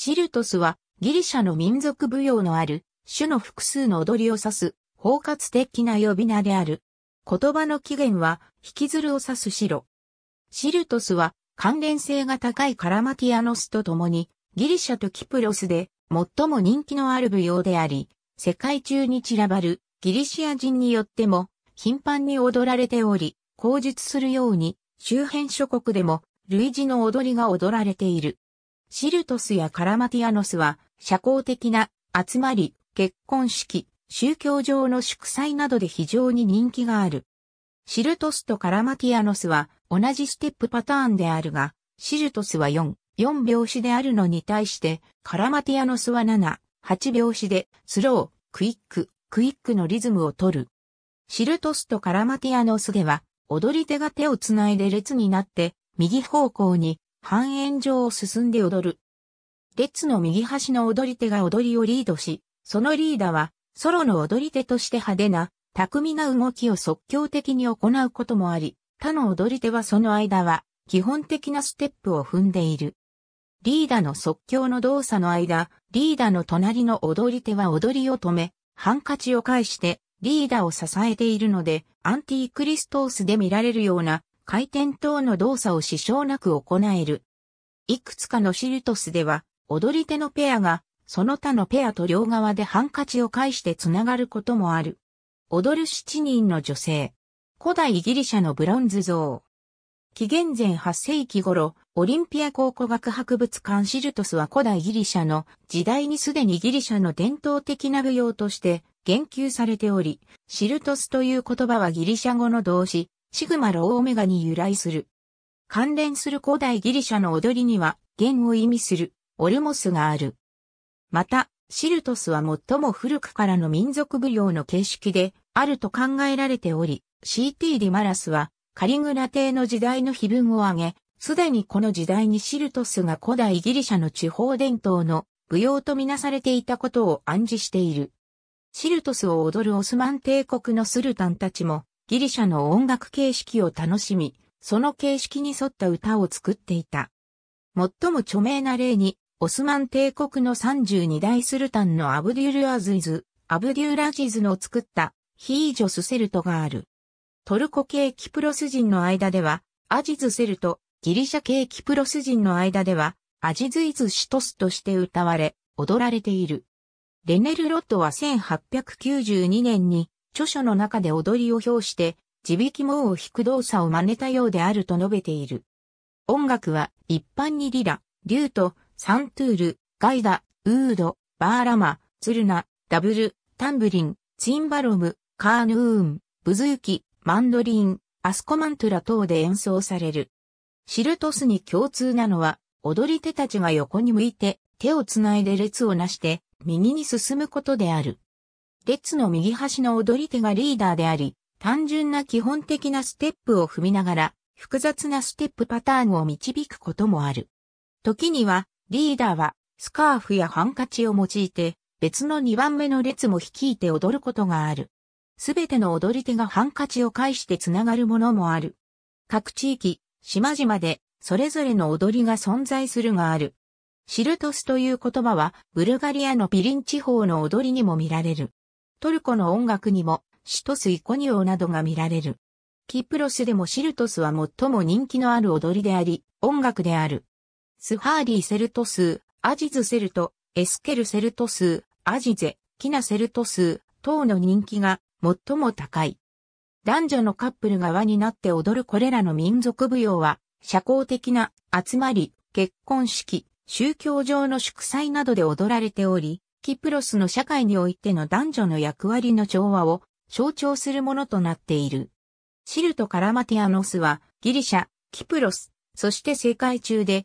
シルトスはギリシャの民族舞踊のある種の複数の踊りを指す包括的な呼び名である。言葉の起源は引きずるを指す白。シルトスは関連性が高いカラマティアノスと共にギリシャとキプロスで最も人気のある舞踊であり、世界中に散らばるギリシア人によっても頻繁に踊られており、口述するように周辺諸国でも類似の踊りが踊られている。シルトスやカラマティアノスは、社交的な集まり、結婚式、宗教上の祝祭などで非常に人気がある。シルトスとカラマティアノスは同じステップパターンであるが、シルトスは4、4拍子であるのに対して、カラマティアノスは7、8拍子で、スロー、クイック、クイックのリズムを取る。シルトスとカラマティアノスでは、踊り手が手をつないで列になって、右方向に半円状を進んで踊る。列の右端の踊り手が踊りをリードし、そのリーダーは、ソロの踊り手として派手な、巧みな動きを即興的に行うこともあり、他の踊り手はその間は、基本的なステップを踏んでいる。リーダーの即興の動作の間、リーダーの隣の踊り手は踊りを止め、ハンカチを返して、リーダーを支えているので、アンティークリストースで見られるような回転等の動作を支障なく行える。いくつかのシルトスでは、踊り手のペアが、その他のペアと両側でハンカチを介してつながることもある。踊る七人の女性。古代ギリシャのブロンズ像。紀元前8世紀頃、オリンピア考古学博物館シルトスは古代ギリシャの時代にすでにギリシャの伝統的な舞踊として言及されており、シルトスという言葉はギリシャ語の動詞、シグマロオオメガに由来する。関連する古代ギリシャの踊りには、弦を意味する、オルモスがある。また、シルトスは最も古くからの民族舞踊の形式で、あると考えられており、CT ディマラスは、カリグラ帝の時代の碑文を挙げ、すでにこの時代にシルトスが古代ギリシャの地方伝統の舞踊とみなされていたことを暗示している。シルトスを踊るオスマン帝国のスルタンたちも、ギリシャの音楽形式を楽しみ、その形式に沿った歌を作っていた。最も著名な例に、オスマン帝国の32代スルタンのアブデュルアズイズ、アブデュラジズの作ったヒージョスセルトがある。トルコ系キプロス人の間では、アジズセルト、ギリシャ系キプロス人の間では、アジズイズシトスとして歌われ、踊られている。レネル・ロッは1892年に著書の中で踊りを表して、地引き網を引く動作を真似たようであると述べている。音楽は一般にリラ、リュート、サントゥール、ガイダ、ウード、バーラマ、ツルナ、ダブル、タンブリン、チンバロム、カーヌーン、ブズーキ、マンドリン、アスコマントラ等で演奏される。シルトスに共通なのは、踊り手たちが横に向いて手をつないで列をなして右に進むことである。列の右端の踊り手がリーダーであり、単純な基本的なステップを踏みながら、複雑なステップパターンを導くこともある。時には、リーダーは、スカーフやハンカチを用いて、別の2番目の列も率いて踊ることがある。すべての踊り手がハンカチを介してつながるものもある。各地域、島々で、それぞれの踊りが存在するがある。シルトスという言葉は、ブルガリアのピリン地方の踊りにも見られる。トルコの音楽にも、シトス・イコニオなどが見られる。キプロスでもシルトスは最も人気のある踊りであり、音楽である。スハーリー・セルトス、アジズ・セルト、エスケル・セルトス、アジゼ、キナ・セルトス、等の人気が最も高い。男女のカップルが輪になって踊るこれらの民族舞踊は、社交的な集まり、結婚式、宗教上の祝祭などで踊られており、キプロスの社会においての男女の役割の調和を象徴するものとなっている。シルト・カラマティアノスはギリシャ、キプロス、そして世界中で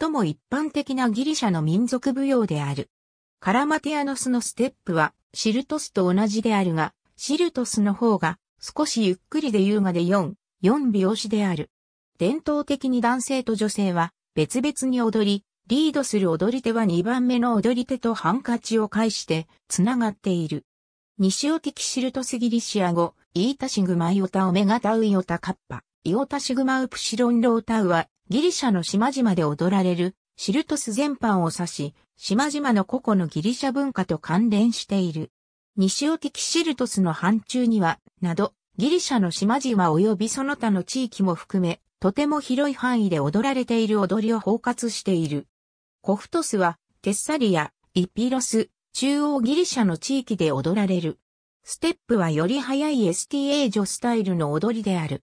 最も一般的なギリシャの民族舞踊である。カラマティアノスのステップはシルトスと同じであるが、シルトスの方が少しゆっくりで優雅で4、4拍子である。伝統的に男性と女性は別々に踊り、リードする踊り手は2番目の踊り手とハンカチを介して、つながっている。西沖キシルトスギリシア語、イータシグマイオタオメガタウイオタカッパ、イオタシグマウプシロンロータウは、ギリシャの島々で踊られる、シルトス全般を指し、島々の個々のギリシャ文化と関連している。西沖キシルトスの範疇には、など、ギリシャの島々及びその他の地域も含め、とても広い範囲で踊られている踊りを包括している。コフトスは、テッサリア、イピロス、中央ギリシャの地域で踊られる。ステップはより速い STA 女スタイルの踊りである。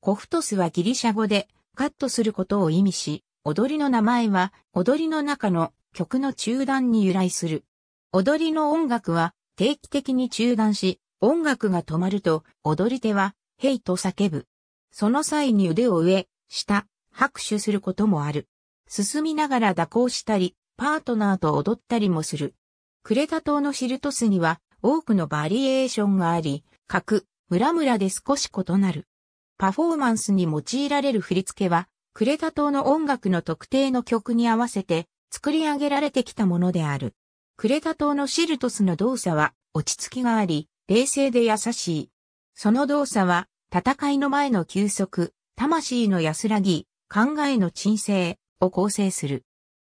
コフトスはギリシャ語でカットすることを意味し、踊りの名前は踊りの中の曲の中断に由来する。踊りの音楽は定期的に中断し、音楽が止まると踊り手はヘイと叫ぶ。その際に腕を上、下、拍手することもある。進みながら蛇行したり、パートナーと踊ったりもする。クレタ島のシルトスには多くのバリエーションがあり、各村々で少し異なる。パフォーマンスに用いられる振り付けは、クレタ島の音楽の特定の曲に合わせて作り上げられてきたものである。クレタ島のシルトスの動作は落ち着きがあり、冷静で優しい。その動作は、戦いの前の休息、魂の安らぎ、考えの鎮静、を構成する。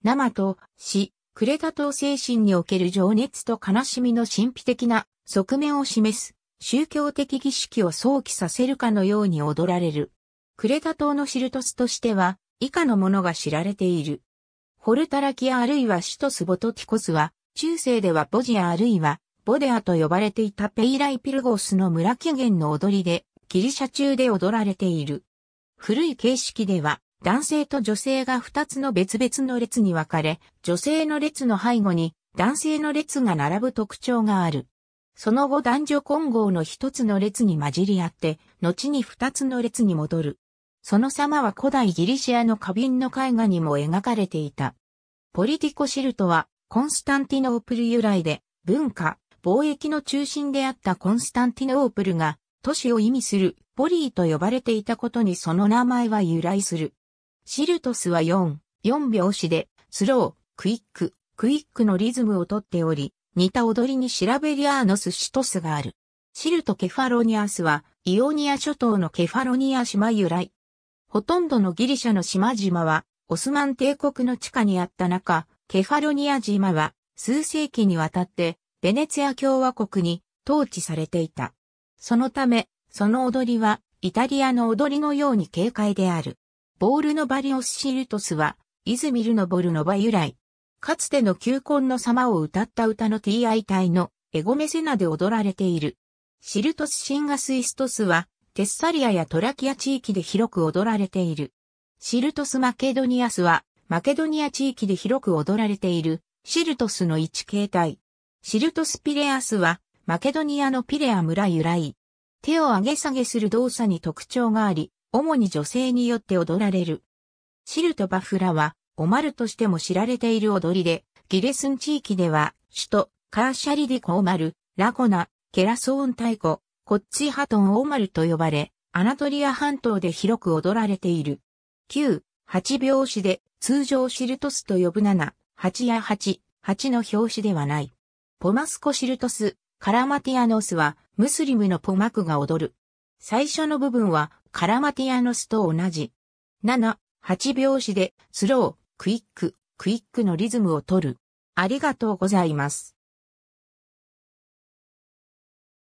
生と死、クレタ島精神における情熱と悲しみの神秘的な側面を示す宗教的儀式を想起させるかのように踊られる。クレタ島のシルトスとしては以下のものが知られている。ホルタラキアあるいはシトスボトティコスは中世ではボジアあるいはボデアと呼ばれていたペイライピルゴスの村起源の踊りでギリシャ中で踊られている。古い形式では、男性と女性が2つの別々の列に分かれ、女性の列の背後に男性の列が並ぶ特徴がある。その後男女混合の一つの列に混じり合って、後に二つの列に戻る。その様は古代ギリシアの花瓶の絵画にも描かれていた。ポリティコシルトは、コンスタンティノープル由来で、文化、貿易の中心であったコンスタンティノープルが、都市を意味するポリーと呼ばれていたことにその名前は由来する。シルトスは4、4拍子で、スロー、クイック、クイックのリズムをとっており、似た踊りにシラベリアーノスシトスがある。シルト・ケファロニアスは、イオニア諸島のケファロニア島由来。ほとんどのギリシャの島々は、オスマン帝国の地下にあった中、ケファロニア島は、数世紀にわたって、ベネツィア共和国に統治されていた。そのため、その踊りは、イタリアの踊りのように軽快である。ボールノバリオスシルトスは、イズミルのボルノバ由来。かつての球根の様を歌った歌の TI 隊のエゴメセナで踊られている。シルトスシンガスイストスは、テッサリアやトラキア地域で広く踊られている。シルトスマケドニアスは、マケドニア地域で広く踊られている、シルトスの一形態。シルトスピレアスは、マケドニアのピレア村由来。手を上げ下げする動作に特徴があり、主に女性によって踊られる。シルトバフラは、オマルとしても知られている踊りで、ギレスン地域では、首都、カーシャリディコオマル、ラコナ、ケラソーン太鼓、コッチハトンオマルと呼ばれ、アナトリア半島で広く踊られている。9、8拍子で、通常シルトスと呼ぶ7、8や8、8の表紙ではない。ポマスコシルトス、カラマティアノスは、ムスリムのポマクが踊る。最初の部分は、カラマティアノスと同じ。7、8拍子で、スロー、クイック、クイックのリズムを取る。ありがとうございます。